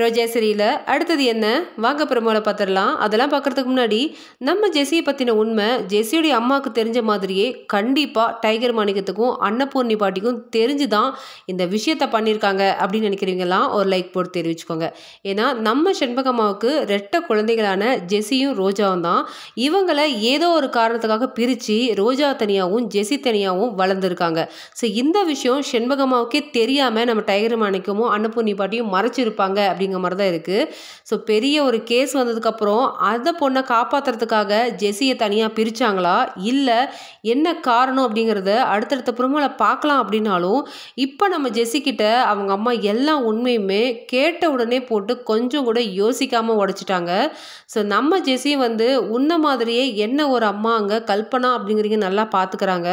ரோஜா அடுத்தது என்ன வாங்க பிரமோவில் பார்த்துடலாம் அதெல்லாம் பார்க்குறதுக்கு முன்னாடி நம்ம ஜெஸியை பற்றின உண்மை ஜெஸியுடைய அம்மாவுக்கு தெரிஞ்ச மாதிரியே கண்டிப்பாக டைகர் மாணிக்கத்துக்கும் அன்னபூர்ணி பாட்டிக்கும் தெரிஞ்சு தான் இந்த விஷயத்த பண்ணியிருக்காங்க அப்படின்னு நினைக்கிறீங்களாம் ஒரு லைக் போட்டு தெரிவிச்சுக்கோங்க ஏன்னா நம்ம செண்பகம்மாவுக்கு ரெட்ட குழந்தைகளான ஜெஸியும் ரோஜாவும் தான் இவங்களை ஏதோ ஒரு காரணத்துக்காக பிரித்து ரோஜா தனியாகவும் ஜெஸி தனியாகவும் வளர்ந்துருக்காங்க ஸோ இந்த விஷயம் செண்பகம்மாவுக்கே தெரியாமல் நம்ம டைகர் மாணிக்கமும் அன்னபூர்ணி பாட்டியும் மறைச்சிருப்பாங்க அப்படிங்கிற மாதிரி தான் இருக்குது ஸோ பெரிய ஒரு கேஸ் வந்ததுக்கப்புறம் அந்த பொண்ணை காப்பாற்றுறதுக்காக ஜெஸியை தனியாக பிரித்தாங்களா இல்லை என்ன காரணம் அப்படிங்கிறத அடுத்தடுத்த பொறுமையில் பார்க்கலாம் அப்படின்னாலும் இப்போ நம்ம ஜெஸிக்கிட்ட அவங்க அம்மா எல்லா உண்மையுமே கேட்ட உடனே போட்டு கொஞ்சம் கூட யோசிக்காமல் உடச்சிட்டாங்க ஸோ நம்ம ஜெஸி வந்து உன்ன மாதிரியே என்ன ஒரு அம்மா அங்கே கல்பனா அப்படிங்கிறீங்க நல்லா பார்த்துக்கிறாங்க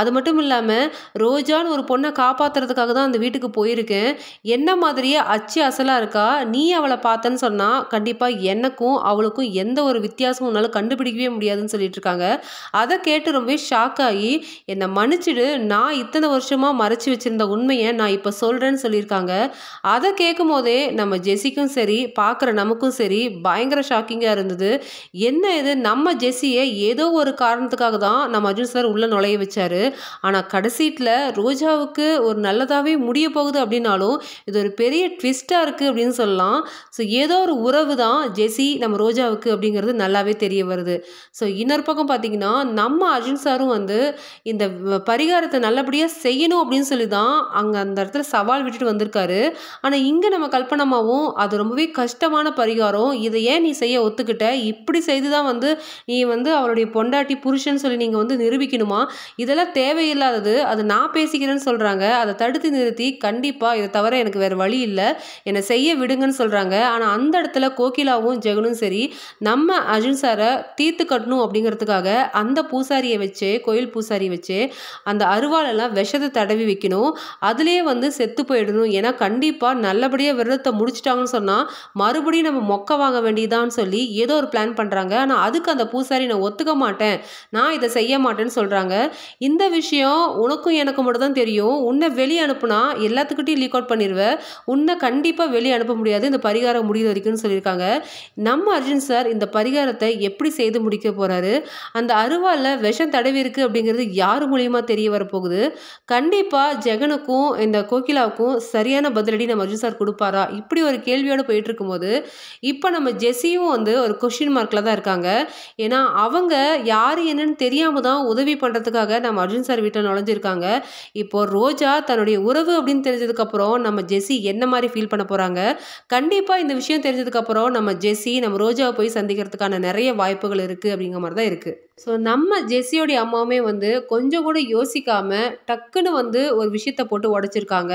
அது மட்டும் இல்லாமல் ரோஜான்னு ஒரு பொண்ணை காப்பாற்றுறதுக்காக தான் அந்த வீட்டுக்கு போயிருக்கேன் என்ன மாதிரியே அச்சு அசலாக இருக்கா கண்டிப்பாக நீ அவளை பார்த்தேன்னு சொன்னால் கண்டிப்பாக எனக்கும் அவளுக்கும் எந்த ஒரு வித்தியாசமும் உன்னால் கண்டுபிடிக்கவே முடியாதுன்னு சொல்லிட்டு இருக்காங்க அதை கேட்டு ரொம்பவே ஷாக் ஆகி என்னை மன்னிச்சிடு நான் இத்தனை வருஷமாக மறைச்சி வச்சுருந்த உண்மையை நான் இப்போ சொல்கிறேன்னு சொல்லியிருக்காங்க அதை கேட்கும் போதே நம்ம ஜெஸிக்கும் சரி பார்க்குற நமக்கும் சரி பயங்கர ஷாக்கிங்காக இருந்தது என்ன இது நம்ம ஜெஸியை ஏதோ ஒரு காரணத்துக்காக தான் நம்ம அர்ஜுன் சார் உள்ளே நுழைய வச்சார் ஆனால் கடைசீட்டில் ரோஜாவுக்கு ஒரு நல்லதாகவே முடிய போகுது அப்படின்னாலும் இது ஒரு பெரிய ட்விஸ்ட்டாக இருக்குது அப்படின்னு இருக்குன்னு சொல்லலாம் ஸோ ஏதோ ஒரு உறவு தான் ஜெஸி நம்ம ரோஜாவுக்கு அப்படிங்கிறது நல்லாவே தெரிய வருது ஸோ இன்னொரு பக்கம் பார்த்தீங்கன்னா நம்ம அர்ஜுன் சாரும் வந்து இந்த பரிகாரத்தை நல்லபடியாக செய்யணும் அப்படின்னு சொல்லி தான் அங்கே அந்த இடத்துல சவால் விட்டுட்டு வந்திருக்காரு ஆனால் இங்கே நம்ம கல்பனமாகவும் அது ரொம்பவே கஷ்டமான பரிகாரம் இதை ஏன் நீ செய்ய ஒத்துக்கிட்ட இப்படி செய்து தான் வந்து நீ வந்து அவளுடைய பொண்டாட்டி புருஷன் சொல்லி நீங்கள் வந்து நிரூபிக்கணுமா இதெல்லாம் தேவையில்லாதது அது நான் பேசிக்கிறேன்னு சொல்கிறாங்க அதை தடுத்து நிறுத்தி கண்டிப்பாக இதை தவிர எனக்கு வேறு வழி இல்லை என்னை செய்ய விடுங்கன்னு சொல்கிறாங்க ஆனால் அந்த இடத்துல கோகிலாவும் ஜெகனும் சரி நம்ம அர்ஜுன் சாரை தீர்த்து கட்டணும் அப்படிங்கிறதுக்காக அந்த பூசாரியை வச்சு கோயில் பூசாரியை வச்சு அந்த அருவாலெல்லாம் விஷத்தை தடவி வைக்கணும் அதுலேயே வந்து செத்து போயிடணும் ஏன்னா கண்டிப்பாக நல்லபடியாக விரதத்தை முடிச்சிட்டாங்கன்னு சொன்னால் மறுபடியும் நம்ம மொக்க வாங்க வேண்டியதான்னு சொல்லி ஏதோ ஒரு பிளான் பண்ணுறாங்க ஆனால் அதுக்கு அந்த பூசாரி நான் ஒத்துக்க மாட்டேன் நான் இதை செய்ய மாட்டேன்னு சொல்கிறாங்க இந்த விஷயம் உனக்கும் எனக்கு மட்டும் தான் தெரியும் உன்னை வெளியே அனுப்புனா எல்லாத்துக்கிட்டையும் லீக் அவுட் பண்ணிடுவேன் உன்னை கண்டிப்பாக வெளியே அனுப்ப முடியாது இந்த பரிகாரம் முடிகிற வரைக்கும்னு சொல்லியிருக்காங்க நம்ம அர்ஜுன் சார் இந்த பரிகாரத்தை எப்படி செய்து முடிக்க போகிறாரு அந்த அருவாவில் விஷம் தடவி இருக்கு அப்படிங்கிறது யார் மூலியமா தெரிய வரப்போகுது கண்டிப்பாக ஜெகனுக்கும் இந்த கோகிலாவுக்கும் சரியான பதிலடி நம்ம அர்ஜுன் சார் கொடுப்பாரா இப்படி ஒரு கேள்வியோடு போயிட்டு இருக்கும்போது இப்போ நம்ம ஜெஸ்ஸியும் வந்து ஒரு கொஷின் மார்க்கில் தான் இருக்காங்க ஏன்னா அவங்க யார் என்னன்னு தெரியாமல் தான் உதவி பண்ணுறதுக்காக நம்ம அர்ஜுன் சார் வீட்டில் நுழைஞ்சிருக்காங்க இப்போது ரோஜா தன்னுடைய உறவு அப்படின்னு தெரிஞ்சதுக்கப்புறம் நம்ம ஜெஸ்ஸி என்ன மாதிரி ஃபீல் பண்ண போகிறாங்க கண்டிப்பாக இந்த விஷயம் தெரிஞ்சதுக்கப்புறம் நம்ம ஜெஸ்ஸி நம்ம ரோஜாவை போய் சந்திக்கிறதுக்கான நிறைய வாய்ப்புகள் இருக்குது அப்படிங்கிற மாதிரி தான் இருக்குது ஸோ நம்ம ஜெஸ்ஸியோடைய அம்மாவுமே வந்து கொஞ்சம் கூட யோசிக்காமல் டக்குன்னு வந்து ஒரு விஷயத்த போட்டு உடச்சிருக்காங்க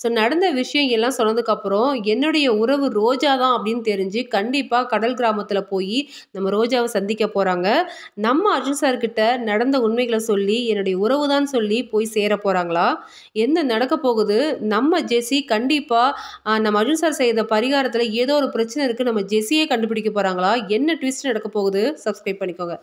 ஸோ நடந்த விஷயம் எல்லாம் சொன்னதுக்கப்புறம் என்னுடைய உறவு ரோஜா தான் அப்படின்னு தெரிஞ்சு கண்டிப்பாக கடல் கிராமத்தில் போய் நம்ம ரோஜாவை சந்திக்க போகிறாங்க நம்ம அர்ஜுன் சார்கிட்ட நடந்த உண்மைகளை சொல்லி என்னுடைய உறவு தான் சொல்லி போய் சேர போகிறாங்களா என்ன நடக்க போகுது நம்ம ஜெஸ்ஸி கண்டிப்பாக நம்ம அர்ஜுன் சார் செய்த பரிகாரத்தில் ஏதோ ஒரு பிரச்சனை இருக்குது நம்ம ஜெஸ்ஸியே கண்டுபிடிக்க போகிறாங்களா என்ன ட்விஸ்ட் நடக்க போகுது சப்ஸ்கிரைப் பண்ணிக்கோங்க